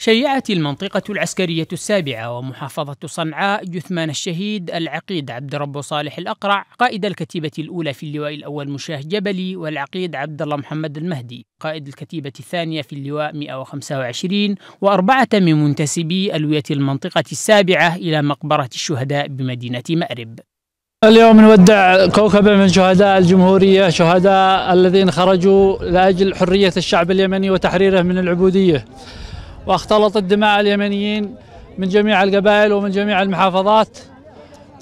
شيعت المنطقة العسكرية السابعة ومحافظة صنعاء جثمان الشهيد العقيد عبد رب صالح الأقرع قائد الكتيبة الأولى في اللواء الأول مشاه جبلي والعقيد عبد الله محمد المهدي قائد الكتيبة الثانية في اللواء 125 وأربعة من منتسبي ألوية المنطقة السابعة إلى مقبرة الشهداء بمدينة مأرب اليوم نودع كوكب من شهداء الجمهورية شهداء الذين خرجوا لأجل حرية الشعب اليمني وتحريره من العبودية واختلطت دماء اليمنيين من جميع القبائل ومن جميع المحافظات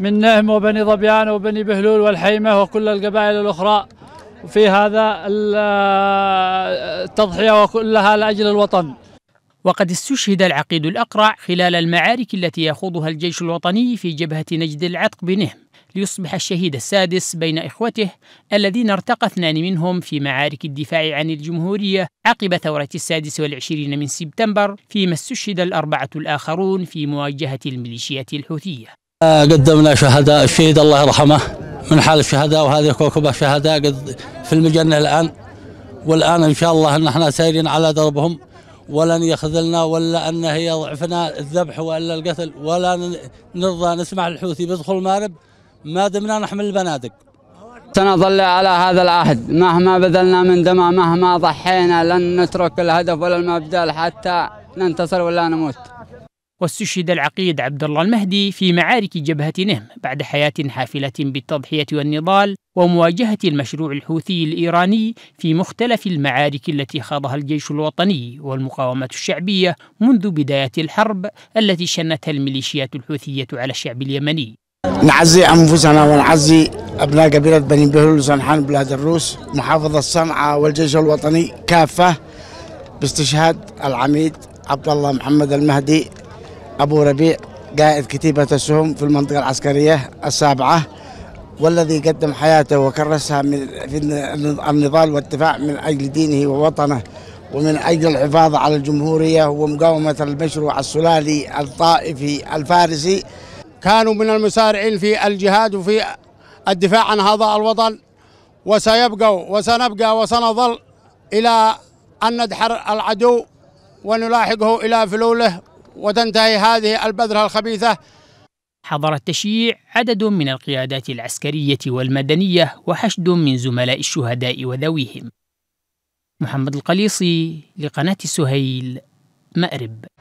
من نهم وبني ظبيان وبني بهلول والحيمة وكل القبائل الأخرى في هذا آه، التضحية وكلها لأجل الوطن وقد استشهد العقيد الأقرع خلال المعارك التي يخوضها الجيش الوطني في جبهة نجد العتق بنهم ليصبح الشهيد السادس بين إخوته الذين ارتقى اثنان منهم في معارك الدفاع عن الجمهورية عقب ثورة السادس والعشرين من سبتمبر فيما استشهد الأربعة الآخرون في مواجهة الميليشيات الحوثية آه، قدمنا شهداء الشهيد الله يرحمه من حال الشهداء وهذه كوكبة شهداء قد في المجنة الآن والآن إن شاء الله أن احنا سيرين على دربهم ولن يخذلنا ولا أنه يضعفنا الذبح ولا القتل ولا نرضى نسمع الحوثي بيدخل مارب ما دمنا نحمل البنادق سنظل على هذا العهد مهما بذلنا من دماء مهما ضحينا لن نترك الهدف ولا المبدأ حتى ننتصر ولا نموت واستشهد العقيد عبد الله المهدي في معارك جبهة نهم بعد حياة حافلة بالتضحية والنضال ومواجهة المشروع الحوثي الإيراني في مختلف المعارك التي خاضها الجيش الوطني والمقاومة الشعبية منذ بداية الحرب التي شنتها الميليشيات الحوثية على الشعب اليمني نعزي أنفسنا ونعزي أبناء قبيلة بني بهلول وسنحان بلاد الروس محافظة صنعاء والجيش الوطني كافة باستشهاد العميد عبد الله محمد المهدي أبو ربيع قائد كتيبة السهم في المنطقة العسكرية السابعة والذي قدم حياته وكرسها من في النضال والدفاع من أجل دينه ووطنه ومن أجل الحفاظ على الجمهورية ومقاومة المشروع السلالي الطائفي الفارسي كانوا من المسارعين في الجهاد وفي الدفاع عن هذا الوطن وسيبقوا وسنبقى وسنظل إلى أن ندحر العدو ونلاحقه إلى فلوله وتنتهي هذه البذرة الخبيثة حضر التشييع عدد من القيادات العسكرية والمدنية وحشد من زملاء الشهداء وذويهم محمد القليصي لقناة سهيل مأرب